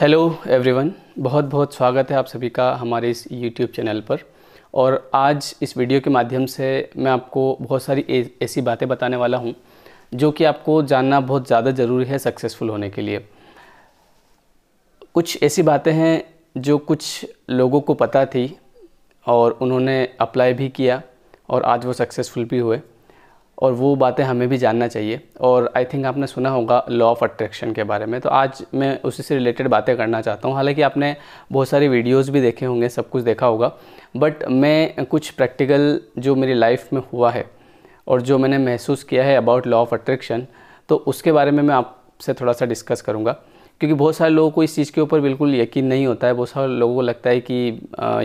hello everyone बहुत बहुत स्वागत है आप सभी का हमारे इस यूट्यूब चैनल पर और आज इस वीडियो के माध्यम से मैं आपको बहुत सारी ऐसी बातें बताने वाला हूं जो कि आपको जानना बहुत ज़्यादा ज़रूरी है सक्सेसफुल होने के लिए कुछ ऐसी बातें हैं जो कुछ लोगों को पता थी और उन्होंने अप्लाई भी किया और आज वो सक्सेसफुल भी हुए और वो बातें हमें भी जानना चाहिए और आई थिंक आपने सुना होगा लॉ ऑफ अट्रैक्शन के बारे में तो आज मैं उसी से रिलेटेड बातें करना चाहता हूँ हालांकि आपने बहुत सारे वीडियोस भी देखे होंगे सब कुछ देखा होगा बट मैं कुछ प्रैक्टिकल जो मेरी लाइफ में हुआ है और जो मैंने महसूस किया है अबाउट लॉ ऑफ अट्रैक्शन तो उसके बारे में मैं आपसे थोड़ा सा डिस्कस करूँगा क्योंकि बहुत सारे लोगों को इस चीज़ के ऊपर बिल्कुल यकीन नहीं होता है बहुत सारे लोगों को लगता है कि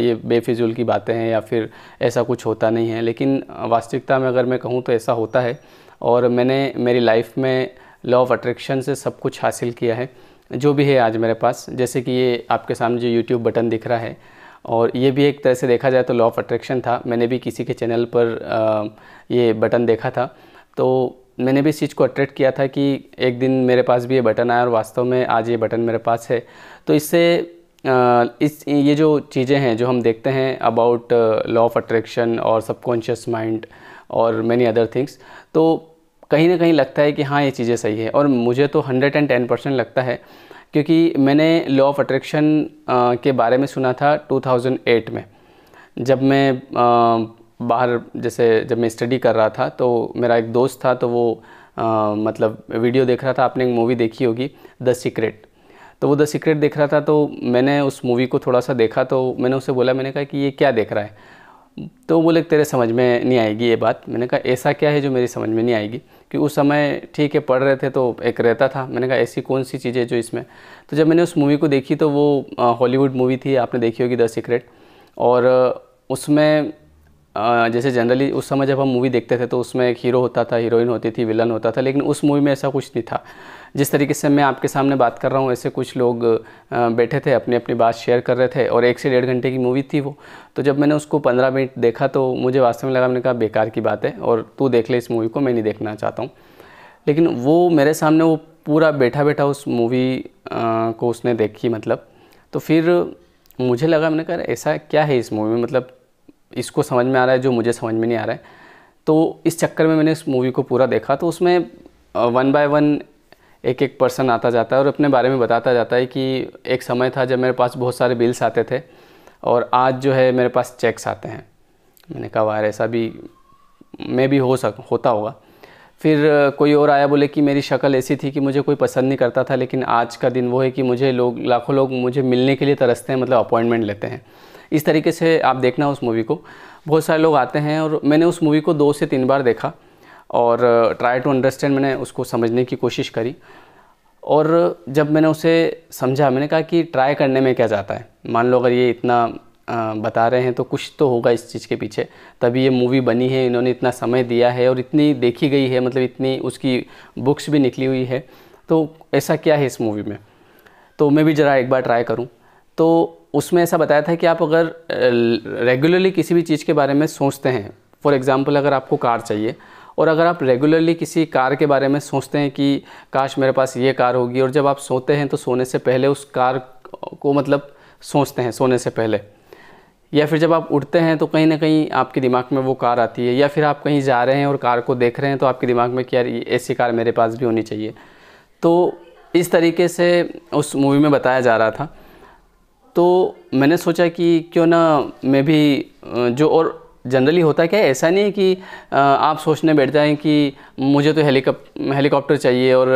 ये बेफिजूल की बातें हैं या फिर ऐसा कुछ होता नहीं है लेकिन वास्तविकता में अगर मैं कहूँ तो ऐसा होता है और मैंने मेरी लाइफ में लॉ ऑफ अट्रैक्शन से सब कुछ हासिल किया है जो भी है आज मेरे पास जैसे कि ये आपके सामने जो यूट्यूब बटन दिख रहा है और ये भी एक तरह से देखा जाए तो लॉ ऑफ अट्रैक्शन था मैंने भी किसी के चैनल पर ये बटन देखा था तो मैंने भी इस चीज़ को अट्रैक्ट किया था कि एक दिन मेरे पास भी ये बटन आया और वास्तव में आज ये बटन मेरे पास है तो इससे इस ये जो चीज़ें हैं जो हम देखते हैं अबाउट लॉ ऑफ अट्रैक्शन और सबकॉन्शियस माइंड और मैनी अदर थिंग्स तो कहीं ना कहीं लगता है कि हाँ ये चीज़ें सही है और मुझे तो हंड्रेड एंड टेन परसेंट लगता है क्योंकि मैंने लॉ ऑफ अट्रैक्शन के बारे में सुना था 2008 में जब मैं बाहर जैसे जब मैं स्टडी कर रहा था तो मेरा एक दोस्त था तो वो आ, मतलब वीडियो देख रहा था आपने एक मूवी देखी होगी द सीक्रेट तो वो द सीक्रेट देख रहा था तो मैंने उस मूवी को थोड़ा सा देखा तो मैंने उसे बोला मैंने कहा कि ये क्या देख रहा है तो बोले तेरे समझ में नहीं आएगी ये बात मैंने कहा ऐसा क्या है जो मेरी समझ में नहीं आएगी कि उस समय ठीक है पढ़ रहे थे तो एक रहता था मैंने कहा ऐसी कौन सी चीज़ें जो इसमें तो जब मैंने उस मूवी को देखी तो वो हॉलीवुड मूवी थी आपने देखी होगी द सीक्रेट और उसमें जैसे जनरली उस समय जब हम मूवी देखते थे तो उसमें एक हीरो होता था हीरोइन होती थी विलन होता था लेकिन उस मूवी में ऐसा कुछ नहीं था जिस तरीके से मैं आपके सामने बात कर रहा हूँ ऐसे कुछ लोग बैठे थे अपनी अपनी बात शेयर कर रहे थे और एक से डेढ़ घंटे की मूवी थी वो तो जब मैंने उसको पंद्रह मिनट देखा तो मुझे वास्तव में लगा मैंने कहा बेकार की बात है और तू देख ले इस मूवी को मैं नहीं देखना चाहता हूँ लेकिन वो मेरे सामने वो पूरा बैठा बैठा उस मूवी को उसने देखी मतलब तो फिर मुझे लगा मैंने कहा ऐसा क्या है इस मूवी में मतलब इसको समझ में आ रहा है जो मुझे समझ में नहीं आ रहा है तो इस चक्कर में मैंने इस मूवी को पूरा देखा तो उसमें वन बाय वन एक एक पर्सन आता जाता है और अपने बारे में बताता जाता है कि एक समय था जब मेरे पास बहुत सारे बिल्स आते थे और आज जो है मेरे पास चेक्स आते हैं मैंने कहा वायर ऐसा भी मैं भी हो सक होता होगा फिर कोई और आया बोले कि मेरी शक्ल ऐसी थी कि मुझे कोई पसंद नहीं करता था लेकिन आज का दिन वो है कि मुझे लोग लाखों लोग मुझे मिलने के लिए तरसते हैं मतलब अपॉइंटमेंट लेते हैं इस तरीके से आप देखना उस मूवी को बहुत सारे लोग आते हैं और मैंने उस मूवी को दो से तीन बार देखा और ट्राई टू अंडरस्टैंड मैंने उसको समझने की कोशिश करी और जब मैंने उसे समझा मैंने कहा कि ट्राई करने में क्या जाता है मान लो अगर ये इतना बता रहे हैं तो कुछ तो होगा इस चीज़ के पीछे तभी ये मूवी बनी है इन्होंने इतना समय दिया है और इतनी देखी गई है मतलब इतनी उसकी बुक्स भी निकली हुई है तो ऐसा क्या है इस मूवी में तो मैं भी ज़रा एक बार ट्राई करूँ तो उसमें ऐसा बताया था कि आप अगर रेगुलरली किसी भी चीज़ के बारे में सोचते हैं फॉर एग्ज़ाम्पल अगर आपको कार चाहिए और अगर आप रेगुलरली किसी कार के बारे में सोचते हैं कि काश मेरे पास ये कार होगी और जब आप सोते हैं तो सोने से पहले उस कार को मतलब सोचते हैं सोने से पहले या फिर जब आप उठते हैं तो कहीं ना कहीं आपके दिमाग में वो कार आती है या फिर आप कहीं जा रहे हैं और कार को देख रहे हैं तो आपके दिमाग में कि यार ऐसी कार मेरे पास भी होनी चाहिए तो इस तरीके से उस मूवी में बताया जा रहा था तो मैंने सोचा कि क्यों ना मैं भी जो और जनरली होता क्या है ऐसा नहीं है कि आप सोचने बैठ जाएं कि मुझे तो हेलीकॉप हेलीकॉप्टर चाहिए और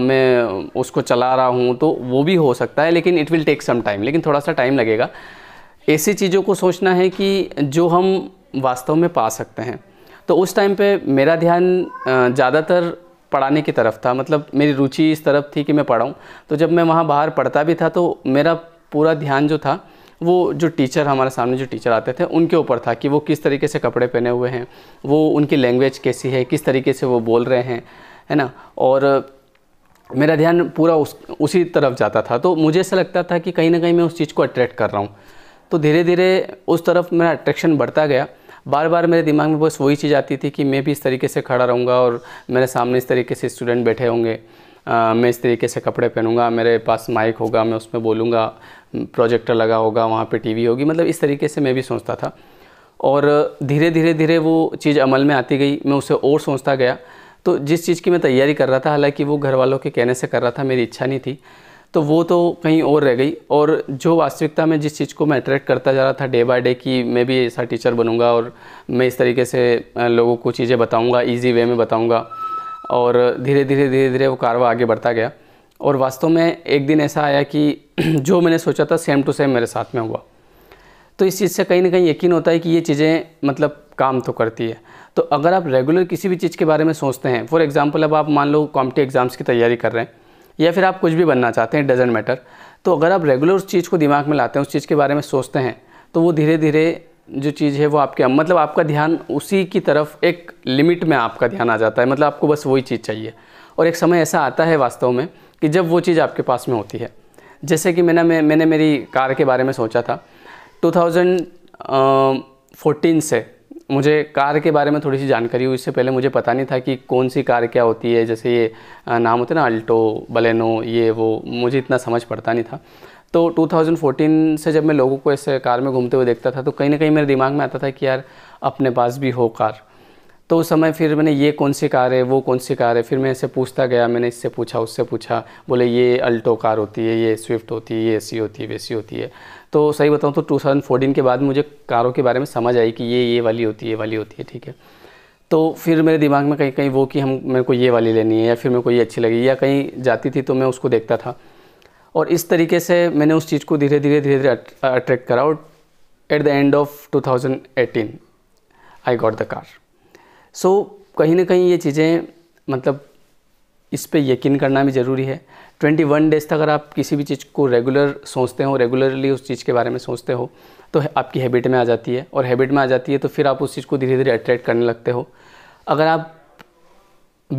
मैं उसको चला रहा हूँ तो वो भी हो सकता है लेकिन it will take some time लेकिन थोड़ा सा टाइम लगेगा ऐसी चीज़ों को सोचना है कि जो हम वास्तव में पा सकते हैं तो उस टाइम पे मेरा ध्यान ज़्यादातर पढ़ाने की तरफ था मतलब मेरी रुचि इस तरफ थी कि मैं पढ़ाऊँ तो जब मैं वहाँ बाहर पढ़ता भी था तो मेरा पूरा ध्यान जो था वो जो टीचर हमारे सामने जो टीचर आते थे उनके ऊपर था कि वो किस तरीके से कपड़े पहने हुए हैं वो उनकी लैंग्वेज कैसी है किस तरीके से वो बोल रहे हैं है ना और मेरा ध्यान पूरा उस उसी तरफ जाता था तो मुझे ऐसा लगता था कि कहीं ना कहीं मैं उस चीज़ को अट्रैक्ट कर रहा हूँ तो धीरे धीरे उस तरफ मेरा अट्रैक्शन बढ़ता गया बार बार मेरे दिमाग में बस वही चीज़ आती थी कि मैं भी इस तरीके से खड़ा रहूँगा और मेरे सामने इस तरीके से स्टूडेंट बैठे होंगे मैं इस तरीके से कपड़े पहनूंगा मेरे पास माइक होगा मैं उसमें बोलूँगा प्रोजेक्टर लगा होगा वहाँ पर टी होगी मतलब इस तरीके से मैं भी सोचता था और धीरे धीरे धीरे वो चीज़ अमल में आती गई मैं उसे और सोचता गया तो जिस चीज़ की मैं तैयारी कर रहा था हालांकि वो घर वालों के कहने से कर रहा था मेरी इच्छा नहीं थी तो वो तो कहीं और रह गई और जो वास्तविकता में जिस चीज़ को मैं अट्रैक्ट करता जा रहा था डे बाय डे कि मैं भी ऐसा टीचर बनूंगा और मैं इस तरीके से लोगों को चीज़ें बताऊंगा इजी वे में बताऊंगा और धीरे धीरे धीरे धीरे वो कारवा आगे बढ़ता गया और वास्तव में एक दिन ऐसा आया कि जो मैंने सोचा था सेम टू सेम मेरे साथ में हुआ तो इस चीज़ से कहीं ना कहीं यकीन होता है कि ये चीज़ें मतलब काम तो करती है तो अगर आप रेगुलर किसी भी चीज़ के बारे में सोचते हैं फॉर एग्ज़ाम्पल अब आप मान लो कॉम्पिटिव एग्ज़ाम्स की तैयारी कर रहे हैं या फिर आप कुछ भी बनना चाहते हैं डजेंट मैटर तो अगर आप रेगुलर उस चीज़ को दिमाग में लाते हैं उस चीज़ के बारे में सोचते हैं तो वो धीरे धीरे जो चीज़ है वो आपके मतलब आपका ध्यान उसी की तरफ एक लिमिट में आपका ध्यान आ जाता है मतलब आपको बस वही चीज़ चाहिए और एक समय ऐसा आता है वास्तव में कि जब वो चीज़ आपके पास में होती है जैसे कि मैंने मैं, मैंने मेरी कार के बारे में सोचा था 2014 से मुझे कार के बारे में थोड़ी सी जानकारी हुई इससे पहले मुझे पता नहीं था कि कौन सी कार क्या होती है जैसे ये नाम होते ना अल्टो बलेनो ये वो मुझे इतना समझ पड़ता नहीं था तो 2014 से जब मैं लोगों को ऐसे कार में घूमते हुए देखता था तो कहीं ना कहीं मेरे दिमाग में आता था कि यार अपने पास भी हो कार तो उस समय फिर मैंने ये कौन सी कार है वो कौन सी कार है फिर मैं ऐसे पूछता गया मैंने इससे पूछा उससे पूछा बोले ये अल्टो कार होती है ये स्विफ्ट होती है ये ऐसी होती है वैसी होती है तो सही बताऊँ तो टू के बाद मुझे कारों के बारे में समझ आई कि ये ये वाली होती है ये वाली होती है ठीक है तो फिर मेरे दिमाग में कहीं कहीं वो कि हम मेरे को ये वाली लेनी है या फिर मेरे को ये अच्छी लगी या कहीं जाती थी तो मैं उसको देखता था और इस तरीके से मैंने उस चीज़ को धीरे धीरे धीरे धीरे अट्रैक्ट करा और at the end of 2018 I got the car so so, कहीं ना कहीं ये चीज़ें मतलब इस पर यकीन करना भी ज़रूरी है 21 डेज़ तक अगर आप किसी भी चीज़ को रेगुलर सोचते हो रेगुलरली उस चीज़ के बारे में सोचते हो तो आपकी हैबिट में आ जाती है और हैबिट में आ जाती है तो फिर आप उस चीज़ को धीरे धीरे अट्रैक्ट करने लगते हो अगर आप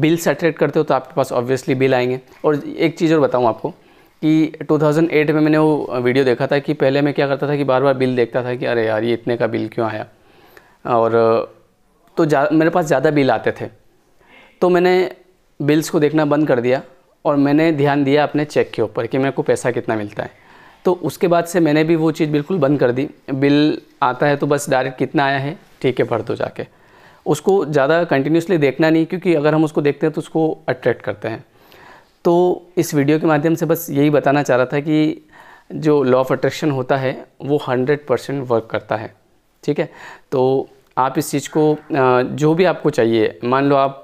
बिल्स अट्रैक्ट करते हो तो आपके पास ऑब्वियसली बिल आएंगे और एक चीज़ और बताऊँ आपको कि 2008 में मैंने वो वीडियो देखा था कि पहले मैं क्या करता था कि बार बार बिल देखता था कि अरे यार ये इतने का बिल क्यों आया और तो मेरे पास ज़्यादा बिल आते थे तो मैंने बिल्स को देखना बंद कर दिया और मैंने ध्यान दिया अपने चेक के ऊपर कि मेरे को पैसा कितना मिलता है तो उसके बाद से मैंने भी वो चीज़ बिल्कुल बंद कर दी बिल आता है तो बस डायरेक्ट कितना आया है ठीक है भर दो जाके उसको ज़्यादा कंटिन्यूसली देखना नहीं क्योंकि अगर हम उसको देखते हैं तो उसको अट्रैक्ट करते हैं तो इस वीडियो के माध्यम से बस यही बताना चाह रहा था कि जो लॉ ऑफ अट्रैक्शन होता है वो हंड्रेड परसेंट वर्क करता है ठीक है तो आप इस चीज़ को जो भी आपको चाहिए मान लो आप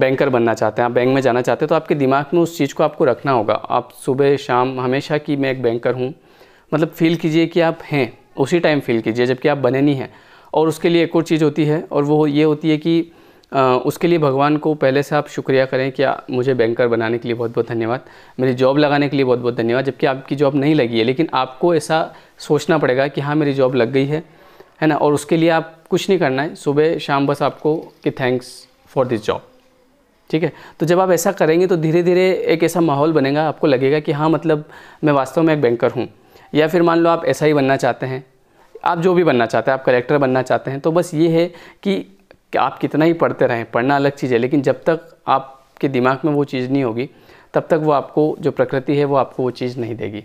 बैंकर बनना चाहते हैं आप बैंक में जाना चाहते हैं तो आपके दिमाग में उस चीज़ को आपको रखना होगा आप सुबह शाम हमेशा कि मैं एक बैंकर हूँ मतलब फील कीजिए कि आप हैं उसी टाइम फील कीजिए जबकि आप बने नहीं हैं और उसके लिए एक और चीज़ होती है और वो ये होती है कि आ, उसके लिए भगवान को पहले से आप शुक्रिया करें कि आ, मुझे बैंकर बनाने के लिए बहुत बहुत धन्यवाद मेरी जॉब लगाने के लिए बहुत बहुत धन्यवाद जबकि आपकी जॉब नहीं लगी है लेकिन आपको ऐसा सोचना पड़ेगा कि हाँ मेरी जॉब लग गई है है ना और उसके लिए आप कुछ नहीं करना है सुबह शाम बस आपको कि थैंक्स फॉर दिस जॉब ठीक है तो जब आप ऐसा करेंगे तो धीरे धीरे एक ऐसा माहौल बनेगा आपको लगेगा कि हाँ मतलब मैं वास्तव में एक बैंकर हूँ या फिर मान लो आप ऐसा ही बनना चाहते हैं आप जो भी बनना चाहते हैं आप कलेक्टर बनना चाहते हैं तो बस ये है कि, आप कितना ही पढ़ते रहें पढ़ना अलग चीज़ है लेकिन जब तक आपके दिमाग में वो चीज़ नहीं होगी तब तक वो आपको जो प्रकृति है वो आपको वो चीज़ नहीं देगी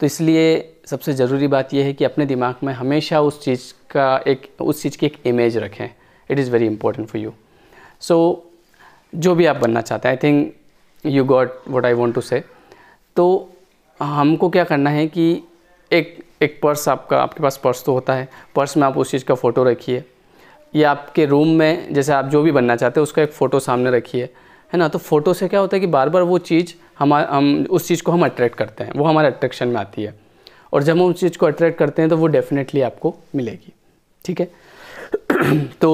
तो इसलिए सबसे ज़रूरी बात यह है कि अपने दिमाग में हमेशा उस चीज़ का एक उस चीज़ की एक इमेज रखें it is very important for you so जो भी आप बनना चाहते हैं I think you got what I want to say तो हमको क्या करना है कि एक एक पर्स आपका आपके पास पर्स तो होता है पर्स में आप उस चीज़ का फ़ोटो रखिए या आपके रूम में जैसे आप जो भी बनना चाहते हैं उसका एक फ़ोटो सामने रखिए है।, है ना तो फ़ोटो से क्या होता है कि बार बार वो चीज़ हम हम उस चीज़ को हम अट्रैक्ट करते हैं वो हमारे अट्रैक्शन में आती है और जब हम उस चीज़ को अट्रैक्ट करते हैं तो वो डेफिनेटली आपको मिलेगी ठीक है तो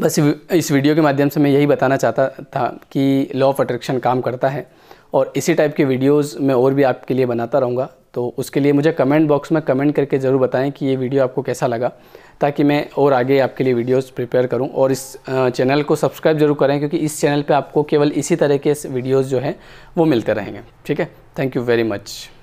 बस इस वीडियो के माध्यम से मैं यही बताना चाहता था कि लॉ ऑफ अट्रैक्शन काम करता है और इसी टाइप के वीडियोस मैं और भी आपके लिए बनाता रहूँगा तो उसके लिए मुझे कमेंट बॉक्स में कमेंट करके ज़रूर बताएं कि ये वीडियो आपको कैसा लगा ताकि मैं और आगे आपके लिए वीडियोस प्रिपेयर करूं और इस चैनल को सब्सक्राइब जरूर करें क्योंकि इस चैनल पे आपको केवल इसी तरह के वीडियोस जो हैं वो मिलते रहेंगे ठीक है थैंक यू वेरी मच